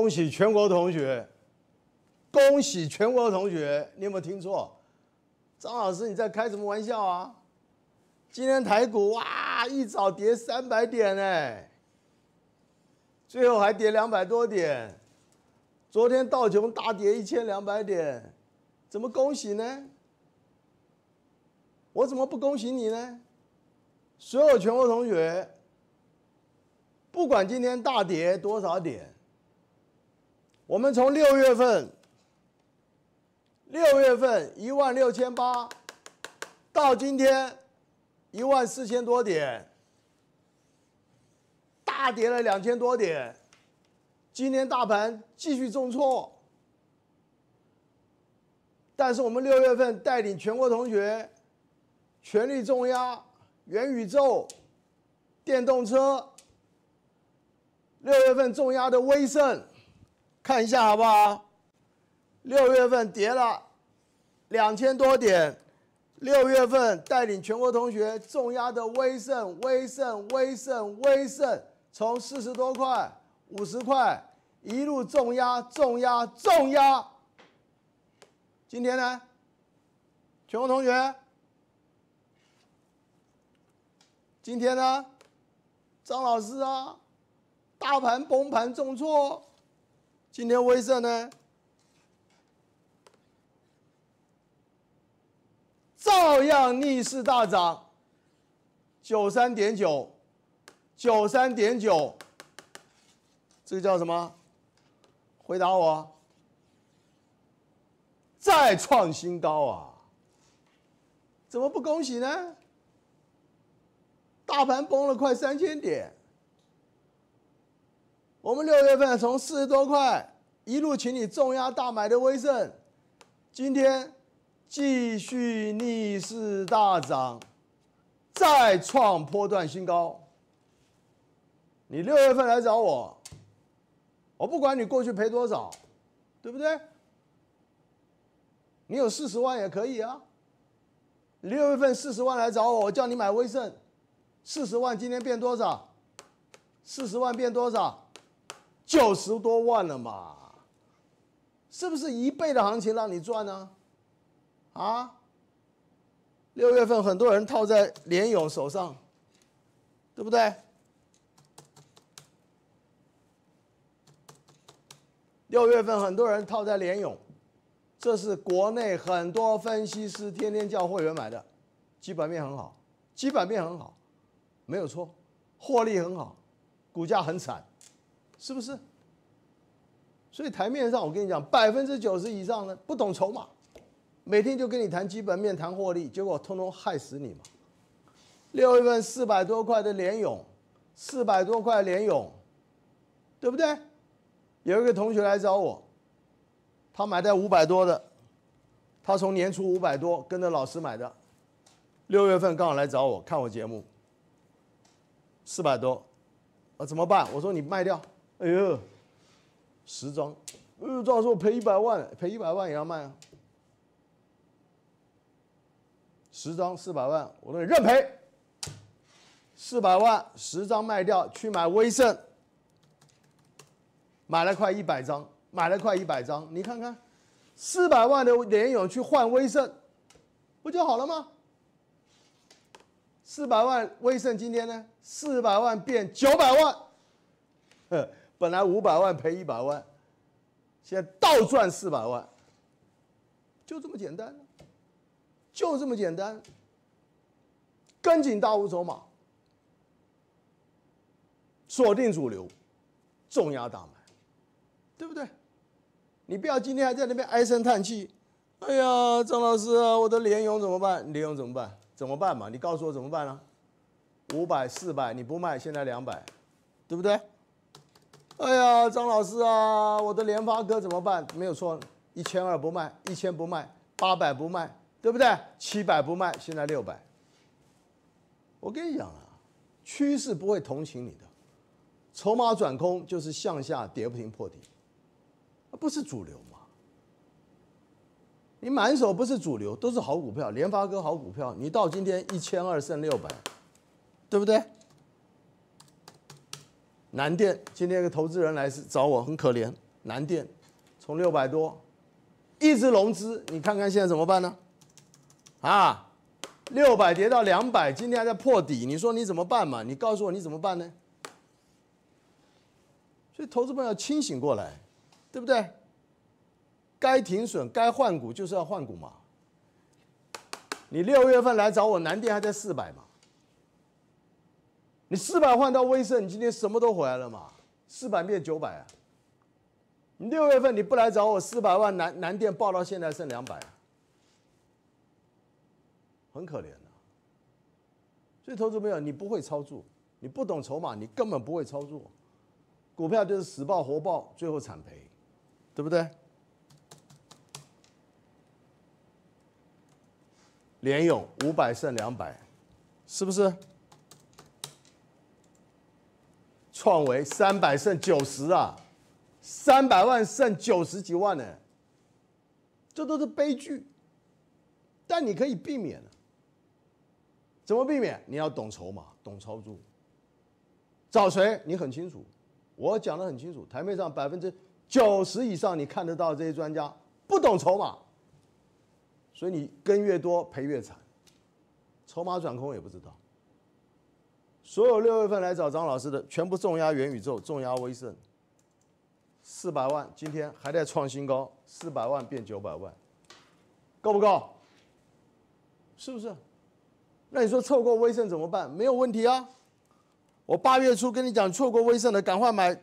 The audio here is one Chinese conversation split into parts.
恭喜全国同学！恭喜全国同学！你有没有听错？张老师，你在开什么玩笑啊？今天台股哇，一早跌三百点哎，最后还跌两百多点。昨天道琼大跌一千两百点，怎么恭喜呢？我怎么不恭喜你呢？所有全国同学，不管今天大跌多少点。我们从六月份，六月份一万六千八，到今天一万四千多点，大跌了两千多点。今天大盘继续重挫，但是我们六月份带领全国同学全力重压元宇宙、电动车，六月份重压的威盛。看一下好不好？六月份跌了两千多点，六月份带领全国同学重压的威胜，威胜，威胜，威胜，从四十多块、五十块一路重压、重压、重压。今天呢，全国同学，今天呢，张老师啊，大盘崩盘重挫。今天威盛呢，照样逆势大涨，九三点九，九三点九，这个叫什么？回答我，再创新高啊！怎么不恭喜呢？大盘崩了快三千点。我们六月份从四十多块一路请你重压大买的威盛，今天继续逆势大涨，再创波段新高。你六月份来找我，我不管你过去赔多少，对不对？你有四十万也可以啊。六月份四十万来找我，我叫你买威盛，四十万今天变多少？四十万变多少？九十多万了嘛，是不是一倍的行情让你赚呢？啊，六月份很多人套在联勇手上，对不对？六月份很多人套在联勇，这是国内很多分析师天天叫会员买的，基本面很好，基本面很好，没有错，获利很好，股价很惨。是不是？所以台面上，我跟你讲，百分之九十以上呢不懂筹码，每天就跟你谈基本面、谈获利，结果通通害死你嘛。六月份四百多块的联勇，四百多块联勇，对不对？有一个同学来找我，他买的五百多的，他从年初五百多跟着老师买的，六月份刚好来找我看我节目，四百多，啊怎么办？我说你卖掉。哎呦，十张，张老师，我赔一百万，赔一百万也要卖啊。十张四百万，我认赔。四百万十张卖掉，去买威盛，买了快一百张，买了快一百张，你看看，四百万的联友去换威盛，不就好了吗？四百万威盛今天呢？四百万变九百万，呵。本来五百万赔一百万，现在倒赚四百万，就这么简单，就这么简单。跟紧大物走马，锁定主流，重压大买，对不对？你不要今天还在那边唉声叹气，哎呀，张老师啊，我的联永怎么办？联永怎么办？怎么办嘛？你告诉我怎么办呢？五百四百你不卖，现在两百，对不对？哎呀，张老师啊，我的联发哥怎么办？没有错，一千二不卖，一千不卖，八百不卖，对不对？七百不卖，现在六百。我跟你讲啊，趋势不会同情你的，筹码转空就是向下跌不停破底，不是主流吗？你满手不是主流，都是好股票，联发哥好股票，你到今天一千二剩六百，对不对？南电今天一个投资人来是找我，很可怜。南电从六百多一直融资，你看看现在怎么办呢？啊，六百跌到两百，今天还在破底，你说你怎么办嘛？你告诉我你怎么办呢？所以，投资朋要清醒过来，对不对？该停损、该换股，就是要换股嘛。你六月份来找我，南电还在四百嘛？你四百换到威盛，你今天什么都回来了嘛？四百变九百。六月份你不来找我，四百万南南店爆到现在剩两百，很可怜的。所以投资朋友，你不会操作，你不懂筹码，你根本不会操作。股票就是死报活报，最后惨赔，对不对？联咏五百剩两百，是不是？创维三百剩九十啊，三百万剩九十几万呢，这都是悲剧。但你可以避免的，怎么避免？你要懂筹码，懂操作。找谁？你很清楚，我讲的很清楚。台面上百分之九十以上，你看得到这些专家不懂筹码，所以你跟越多赔越惨，筹码转空也不知道。所有六月份来找张老师的，全部重压元宇宙，重压威盛，四百万，今天还在创新高，四百万变九百万，够不够？是不是？那你说错过威盛怎么办？没有问题啊！我八月初跟你讲，错过威盛的，赶快买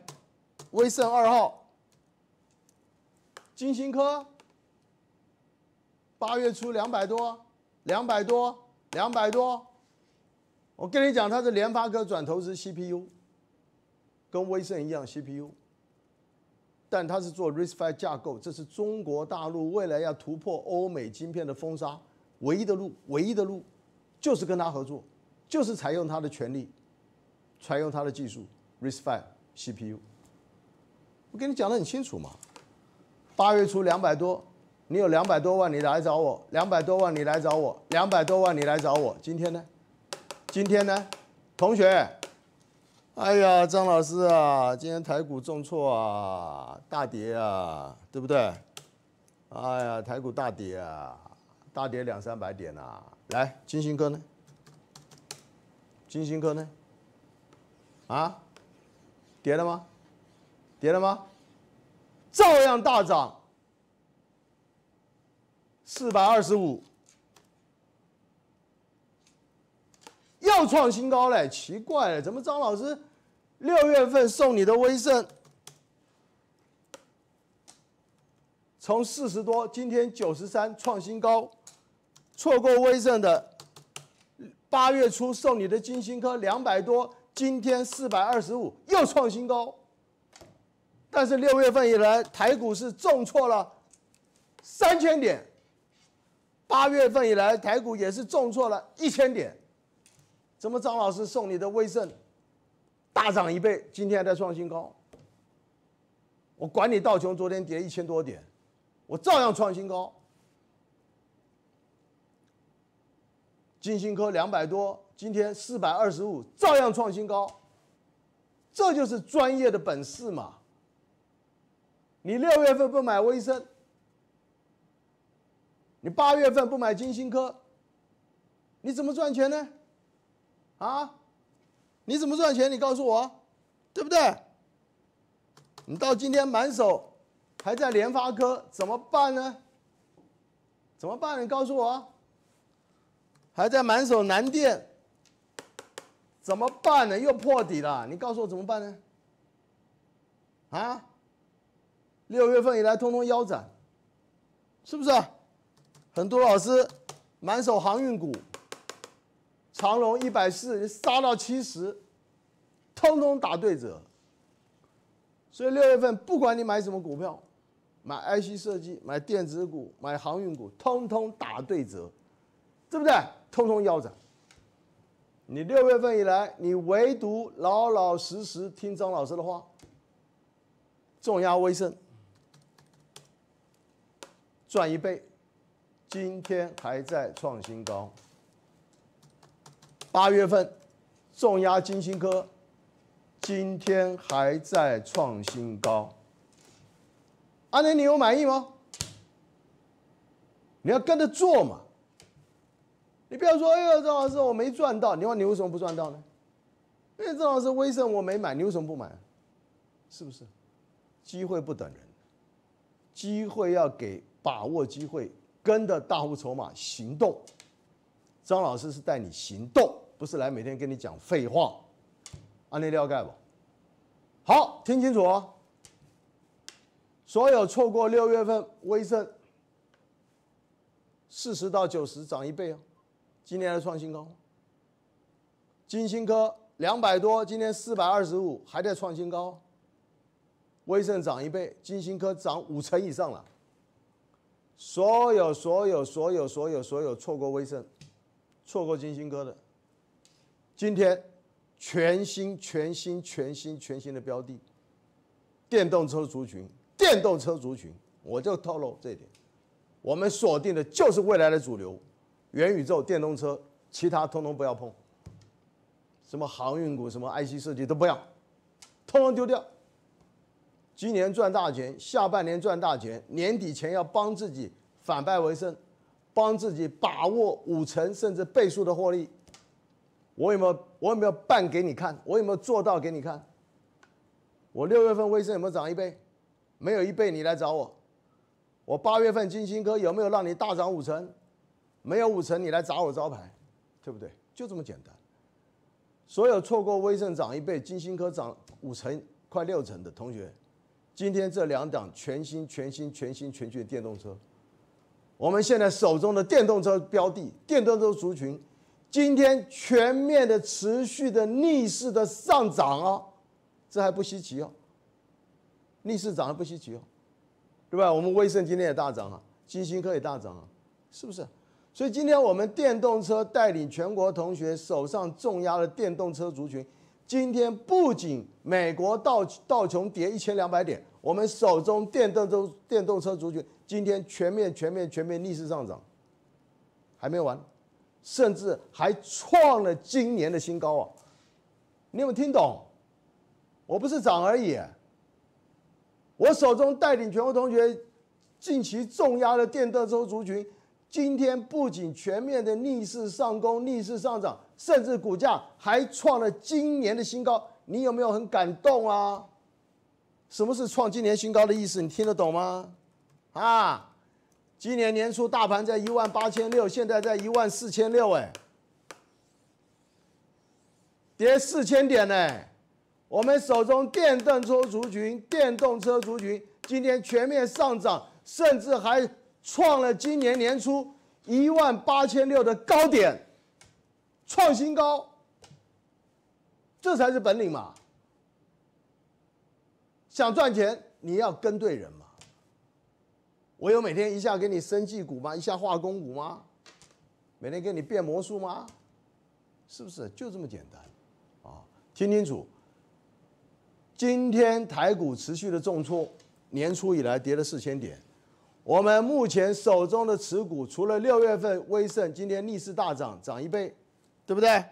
威盛二号，金星科，八月初两百多，两百多，两百多。我跟你讲，他是联发科转投资 CPU，跟威盛一样 CPU，但他是做 r i s c i 架构，这是中国大陆未来要突破欧美晶片的封杀唯一的路，唯一的路就是跟他合作，就是采用他的权利，采用他的技术 r i s c i CPU。我跟你讲的很清楚嘛，八月初两百多，你有两百多万你来找我，两百多万你来找我，两百多万你来找我，今天呢？今天呢，同学，哎呀，张老师啊，今天台股重挫啊，大跌啊，对不对？哎呀，台股大跌啊，大跌两三百点呐。来，金星科呢？金星科呢？啊，跌了吗？跌了吗？照样大涨，四百二十五。又创新高嘞，奇怪，怎么张老师六月份送你的威盛，从四十多，今天九十三创新高，错过威盛的八月初送你的金星科两百多，今天四百二十五又创新高。但是六月份以来台股是重挫了三千点，八月份以来台股也是重挫了一千点。怎么，张老师送你的威盛大涨一倍，今天还在创新高。我管你道琼昨天跌一千多点，我照样创新高。金星科两百多，今天四百二十五，照样创新高。这就是专业的本事嘛。你六月份不买威盛，你八月份不买金星科，你怎么赚钱呢？啊，你怎么赚钱？你告诉我，对不对？你到今天满手还在联发科，怎么办呢？怎么办？你告诉我，还在满手南电，怎么办呢？又破底了，你告诉我怎么办呢？啊，六月份以来通通腰斩，是不是？很多老师满手航运股。长隆一百四杀到七十，通通打对折。所以六月份不管你买什么股票，买 IC 设计、买电子股、买航运股，通通打对折，对不对？通通腰斩。你六月份以来，你唯独老老实实听张老师的话，重压微胜，赚一倍。今天还在创新高。八月份，重压金星科，今天还在创新高。阿年你有满意吗？你要跟着做嘛。你不要说，哎呦，张老师我没赚到。你问你为什么不赚到呢？哎，张老师为什么我没买？你为什么不买？是不是？机会不等人，机会要给，把握机会，跟着大户筹码行动。张老师是带你行动，不是来每天跟你讲废话。安利料盖不？好，听清楚哦。所有错过六月份微盛四十到九十涨一倍哦，今年还创新高。金星科两百多，今天四百二十五，还在创新高。微盛涨一倍，金星科涨五成以上了。所有所有所有所有所有错过微盛，错过金星哥的，今天全新全新全新全新的标的，电动车族群，电动车族群，我就透露这一点，我们锁定的就是未来的主流，元宇宙电动车，其他通通不要碰，什么航运股，什么 IC 设计都不要，通通丢掉。今年赚大钱，下半年赚大钱，年底前要帮自己反败为胜。帮自己把握五成甚至倍数的获利，我有没有？我有没有办给你看？我有没有做到给你看？我六月份威盛有没有涨一倍？没有一倍你来找我。我八月份金星科有没有让你大涨五成？没有五成你来砸我招牌，对不对？就这么简单。所有错过威盛涨一倍、金星科涨五成、快六成的同学，今天这两档全新、全新、全新、全新的电动车。我们现在手中的电动车标的、电动车族群，今天全面的、持续的逆势的上涨啊，这还不稀奇哦。逆势涨还不稀奇哦，对吧？我们威盛今天也大涨啊，金星科也大涨啊，是不是？所以今天我们电动车带领全国同学手上重压的电动车族群。今天不仅美国道道琼跌一千两百点，我们手中电动车电动车族群今天全面全面全面逆势上涨，还没完，甚至还创了今年的新高啊！你有没有听懂？我不是涨而已，我手中带领全国同学近期重压的电动车族群。今天不仅全面的逆势上攻、逆势上涨，甚至股价还创了今年的新高，你有没有很感动啊？什么是创今年新高的意思？你听得懂吗？啊，今年年初大盘在一万八千六，现在在一万四千六，哎，跌四千点呢。我们手中电动车族群、电动车族群今天全面上涨，甚至还。创了今年年初一万八千六的高点，创新高。这才是本领嘛！想赚钱，你要跟对人嘛。我有每天一下给你升技股吗？一下化工股吗？每天给你变魔术吗？是不是就这么简单？啊，听清楚。今天台股持续的重挫，年初以来跌了四千点。我们目前手中的持股，除了六月份威盛今天逆势大涨，涨一倍，对不对？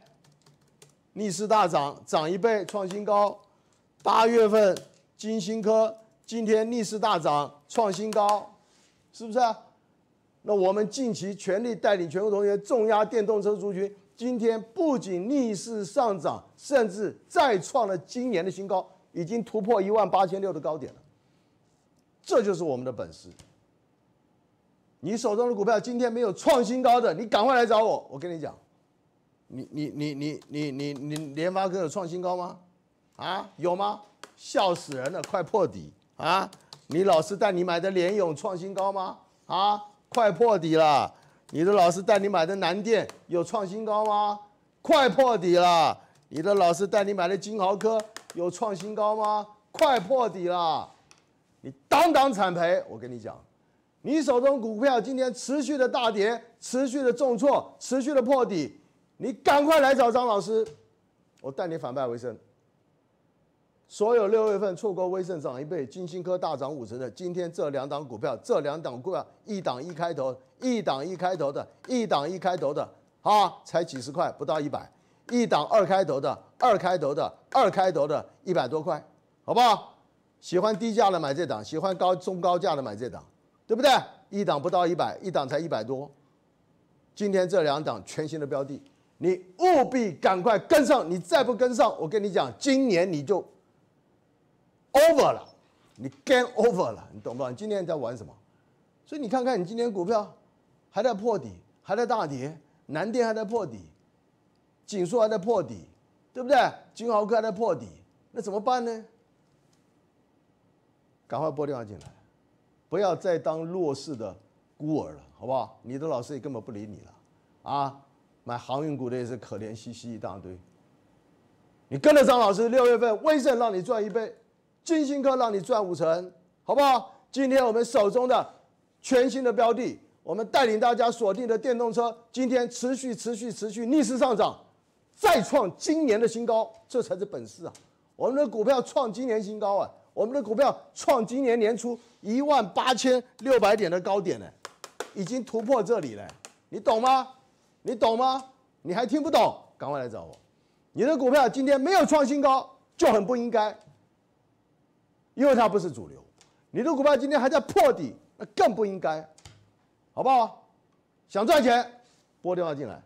逆势大涨，涨一倍，创新高。八月份金星科今天逆势大涨，创新高，是不是？那我们近期全力带领全国同学重压电动车族群，今天不仅逆势上涨，甚至再创了今年的新高，已经突破一万八千六的高点了。这就是我们的本事。你手中的股票今天没有创新高的，你赶快来找我。我跟你讲，你你你你你你你联发科有创新高吗？啊，有吗？笑死人了，快破底啊！你老师带你买的联勇创新高吗？啊，快破底了。你的老师带你买的南电有创新高吗？快破底了。你的老师带你买的金豪科有创新高吗？快破底了。你当当惨赔，我跟你讲。你手中股票今天持续的大跌，持续的重挫，持续的破底，你赶快来找张老师，我带你反败为胜。所有六月份错过威盛涨一倍、金星科大涨五成的，今天这两档股票，这两档股票，一档一开头，一档一开头的，一档一开头的，啊，才几十块，不到一百；一档二开头的，二开头的，二开头的，一百多块，好不好？喜欢低价的买这档，喜欢高中高价的买这档。对不对？一档不到一百，一档才一百多。今天这两档全新的标的，你务必赶快跟上。你再不跟上，我跟你讲，今年你就 over 了，你 game over 了，你懂不？懂？你今天在玩什么？所以你看看，你今天股票还在破底，还在大跌，南电还在破底，锦硕还在破底，对不对？金豪科还在破底，那怎么办呢？赶快拨电话进来。不要再当弱势的孤儿了，好不好？你的老师也根本不理你了，啊！买航运股的也是可怜兮兮一大堆。你跟着张老师，六月份威盛让你赚一倍，金星科让你赚五成，好不好？今天我们手中的全新的标的，我们带领大家锁定的电动车，今天持续持续持续逆势上涨，再创今年的新高，这才是本事啊！我们的股票创今年新高啊！我们的股票创今年年初一万八千六百点的高点呢，已经突破这里了，你懂吗？你懂吗？你还听不懂？赶快来找我！你的股票今天没有创新高就很不应该，因为它不是主流。你的股票今天还在破底，那更不应该，好不好？想赚钱，拨电话进来，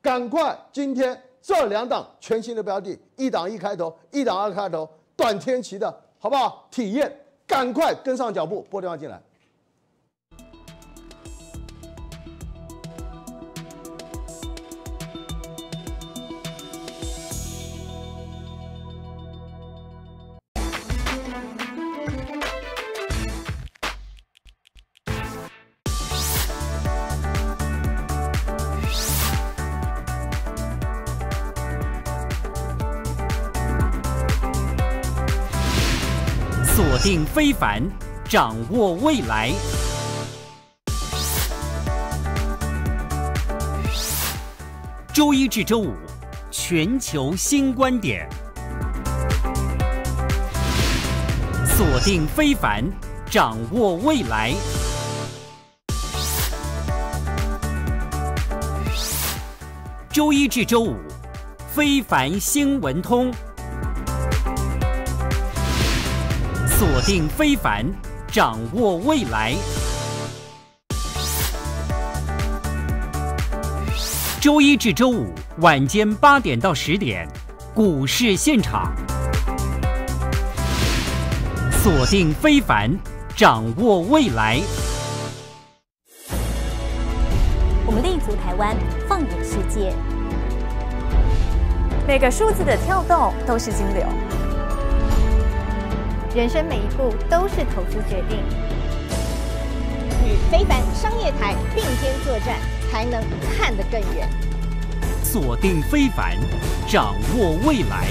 赶快！今天这两档全新的标的，一档一开头，一档二开头，段天齐的。好不好？体验，赶快跟上脚步，拨电话进来。非凡，掌握未来。周一至周五，全球新观点。锁定非凡，掌握未来。周一至周五，非凡新闻通。锁定非凡，掌握未来。周一至周五晚间八点到十点，股市现场。锁定非凡，掌握未来。我们立足台湾，放眼世界。每个数字的跳动都是金流。人生每一步都是投资决定，与非凡商业台并肩作战，才能看得更远。锁定非凡，掌握未来。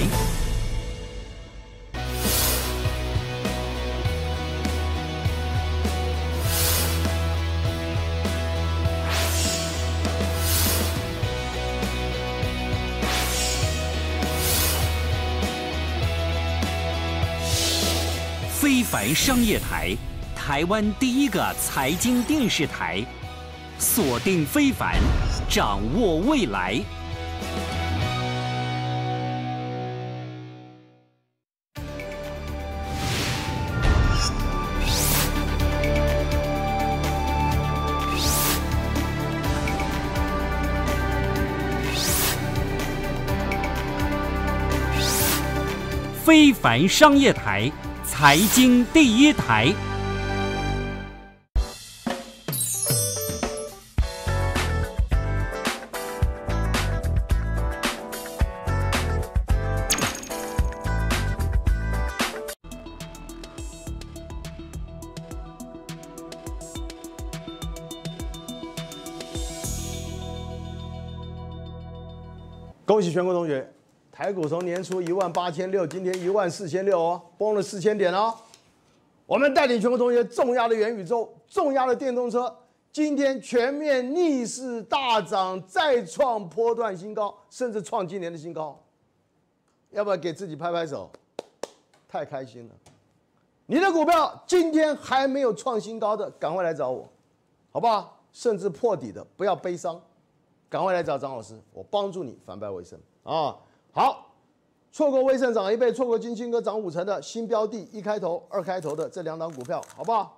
商业台，台湾第一个财经电视台，锁定非凡，掌握未来。非凡商业台。财经第一台。台股从年初一万八千六，今天一万四千六哦，崩了四千点哦。我们带领全国同学重压的元宇宙，重压的电动车，今天全面逆势大涨，再创波段新高，甚至创今年的新高。要不要给自己拍拍手？太开心了！你的股票今天还没有创新高的，赶快来找我，好不好？甚至破底的，不要悲伤，赶快来找张老师，我帮助你反败为胜啊！好，错过威盛涨一倍，错过金星哥涨五成的新标的，一开头、二开头的这两档股票，好不好？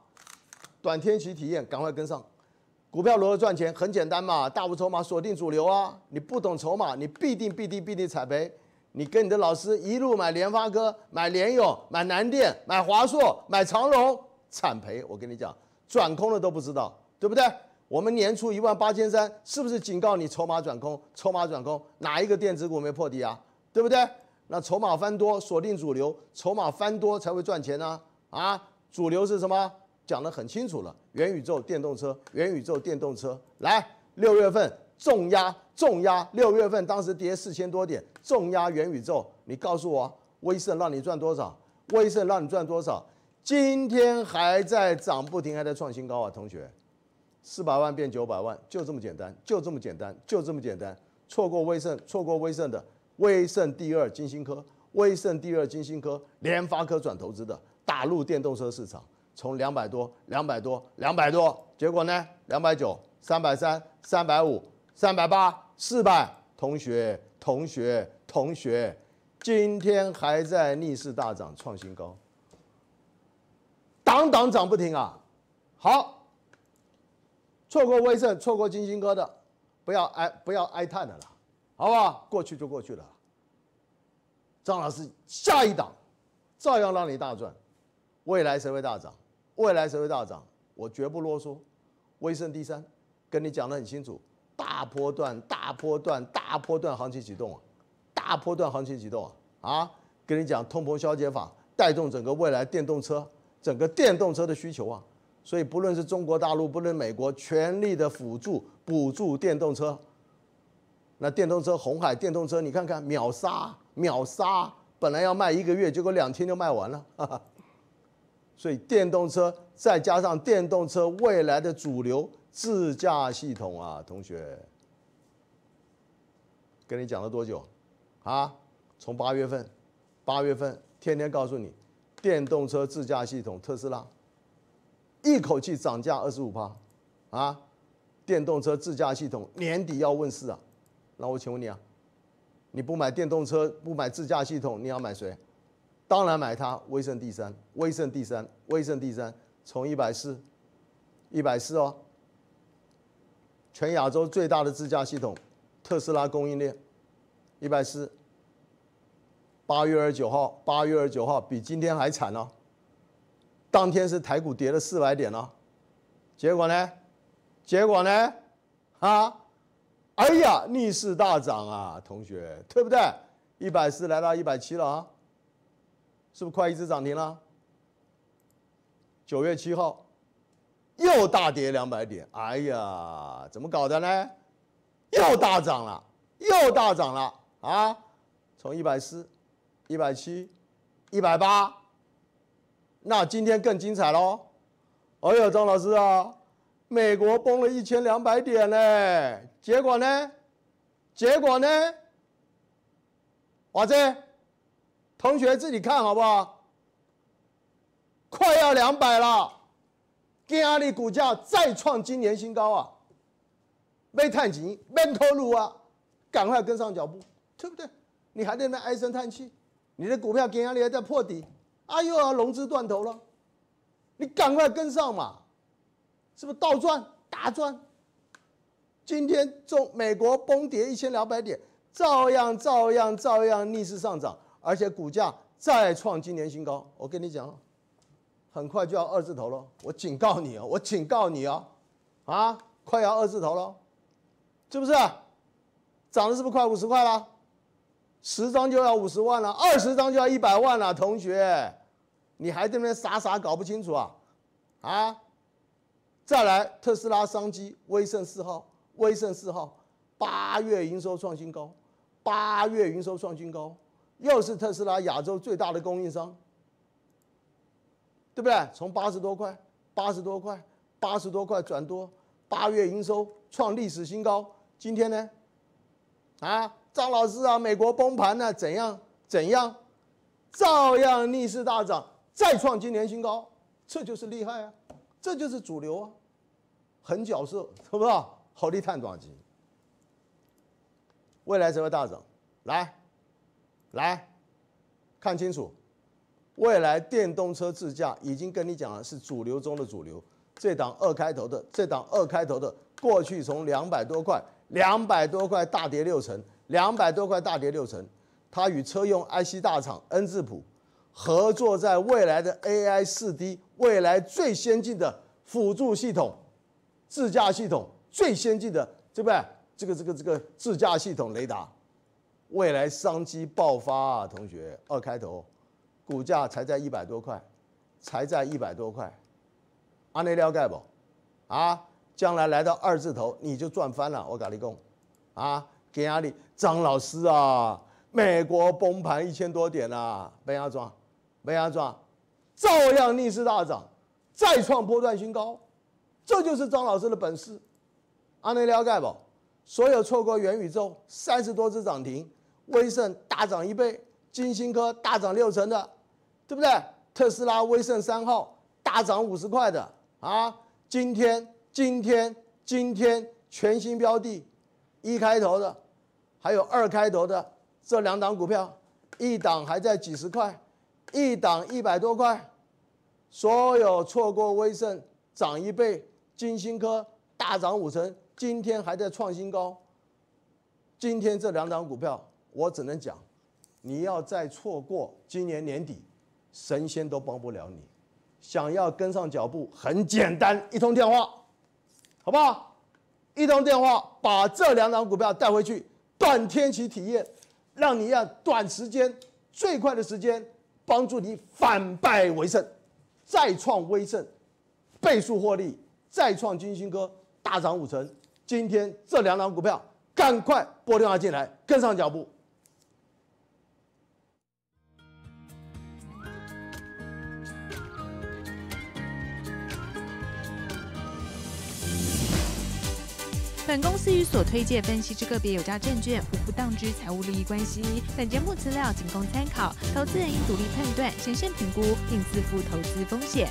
短天期体验，赶快跟上。股票如何赚钱？很简单嘛，大部筹码锁定主流啊。你不懂筹码，你必定必定必定踩赔。你跟你的老师一路买联发科、买联友、买南电，买华硕，买长荣，惨赔。我跟你讲，转空了都不知道，对不对？我们年初一万八千三，是不是警告你筹码转空？筹码转空，哪一个电子股没破底啊？对不对？那筹码翻多锁定主流，筹码翻多才会赚钱呢。啊，主流是什么？讲得很清楚了。元宇宙、电动车，元宇宙、电动车。来，六月份重压重压，六月份当时跌四千多点，重压元宇宙。你告诉我，威盛让你赚多少？威盛让你赚多少？今天还在涨不停，还在创新高啊，同学，四百万变九百万，就这么简单，就这么简单，就这么简单。错过威盛，错过威盛的。威盛第二金星科，威盛第二金星科，联发科转投资的打入电动车市场，从两百多、两百多、两百多，结果呢？两百九、三百三、三百五、三百八、四百。同学、同学、同学，今天还在逆势大涨创新高，挡挡涨不停啊！好，错过威盛、错过金星科的，不要哀不要哀叹的了。好不好？过去就过去了。张老师下一档，照样让你大赚。未来谁会大涨？未来谁会大涨？我绝不啰嗦。威盛第三，跟你讲的很清楚，大波段、大波段、大波段行情启动啊！大波段行情启动啊！啊，跟你讲通膨消解法带动整个未来电动车，整个电动车的需求啊。所以不论是中国大陆，不论美国，全力的辅助补助电动车。那电动车，红海电动车，你看看，秒杀，秒杀！本来要卖一个月，结果两天就卖完了。哈 哈所以电动车再加上电动车未来的主流自驾系统啊，同学，跟你讲了多久？啊，从八月份，八月份天天告诉你，电动车自驾系统，特斯拉一口气涨价二十五趴，啊，电动车自驾系统年底要问世啊！那我请问你啊，你不买电动车，不买自驾系统，你要买谁？当然买它，威盛第三，威盛第三，威盛第三，从一百四，一百四哦，全亚洲最大的自驾系统，特斯拉供应链，一百四。八月二十九号，八月二十九号比今天还惨哦，当天是台股跌了四百点哦，结果呢？结果呢？啊？哎呀，逆势大涨啊，同学，对不对？一百四来到一百七了啊，是不是快一只涨停了？九月七号又大跌两百点，哎呀，怎么搞的呢？又大涨了，又大涨了啊！从一百四、一百七、一百八，那今天更精彩喽！哎呀，张老师啊，美国崩了一千两百点嘞！结果呢？结果呢？华子，同学自己看好不好？快要两百了，格力股价再创今年新高啊！没叹气，没投入啊！赶快跟上脚步，对不对？你还在那唉声叹气，你的股票格力还在破底，哎要融资断头了，你赶快跟上嘛！是不是倒赚大赚？今天中美国崩跌一千两百点，照样照样照样逆势上涨，而且股价再创今年新高。我跟你讲，很快就要二字头了。我警告你哦，我警告你哦，啊，快要二字头了，是不是？涨的是不是快五十块了？十张就要五十万了，二十张就要一百万了。同学，你还那边傻傻搞不清楚啊？啊？再来，特斯拉商机，威盛四号。威盛四号，八月营收创新高，八月营收创新高，又是特斯拉亚洲最大的供应商，对不对？从八十多块、八十多块、八十多块转多，八月营收创历史新高。今天呢，啊，张老师啊，美国崩盘呢，怎样怎样，照样逆势大涨，再创今年新高，这就是厉害啊，这就是主流啊，狠角色，是不是？后低碳少钱？未来只会大涨，来，来看清楚，未来电动车自驾已经跟你讲了，是主流中的主流。这档二开头的，这档二开头的，过去从两百多块，两百多块大跌六成，两百多块大跌六成。它与车用 IC 大厂恩智浦合作，在未来的 AI 四 D，未来最先进的辅助系统，自驾系统。最先进的对不对？这个这个这个自驾系统雷达，未来商机爆发啊！同学二开头，股价才在一百多块，才在一百多块，阿内廖盖不？啊，将来来到二字头，你就赚翻了。我跟你讲，啊，给压力，张老师啊，美国崩盘一千多点啦，没压住，没压住，照样逆势大涨，再创波段新高，这就是张老师的本事。阿利了解不？所有错过元宇宙三十多只涨停，威盛大涨一倍，金星科大涨六成的，对不对？特斯拉、威盛三号大涨五十块的啊！今天今天今天全新标的，一开头的，还有二开头的这两档股票，一档还在几十块，一档一百多块。所有错过威盛涨一倍，金星科大涨五成。今天还在创新高。今天这两档股票，我只能讲，你要再错过今年年底，神仙都帮不了你。想要跟上脚步很简单，一通电话，好不好？一通电话把这两档股票带回去，短天期体验，让你要短时间、最快的时间帮助你反败为胜，再创微胜，倍数获利，再创金星哥大涨五成。今天这两档股票，赶快拨电话进来，跟上脚步。本公司与所推介分析之个别有价证券无不当之财务利益关系。本节目资料仅供参考，投资人应独立判断，审慎评估，并自负投资风险。